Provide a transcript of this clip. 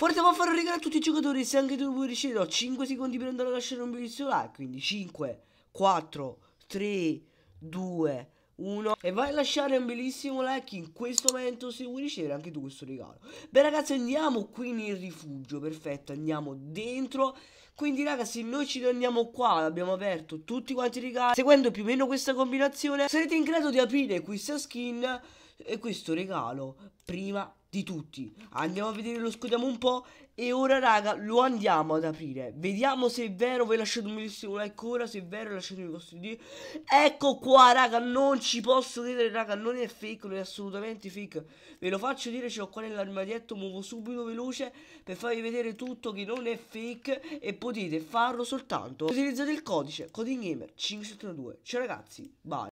Forse può fare un regalo a tutti i giocatori se anche tu vuoi riuscire. Ho 5 secondi per andare a lasciare un bellissimo like. Quindi 5, 4, 3, 2, 1 e vai a lasciare un bellissimo like in questo momento se vuoi ricevere anche tu questo regalo beh ragazzi andiamo qui nel rifugio perfetto andiamo dentro quindi ragazzi noi ci torniamo qua abbiamo aperto tutti quanti i regali seguendo più o meno questa combinazione sarete in grado di aprire questa skin e questo regalo prima di tutti Andiamo a vedere lo scopriamo un po' E ora raga lo andiamo ad aprire Vediamo se è vero Voi lasciate un bellissimo like ora Se è vero lasciate i vostri video Ecco qua raga non ci posso credere raga Non è fake non è assolutamente fake Ve lo faccio dire ce l'ho qua nell'armadietto Muovo subito veloce per farvi vedere tutto Che non è fake E potete farlo soltanto Utilizzate il codice Coding 572 Ciao ragazzi bye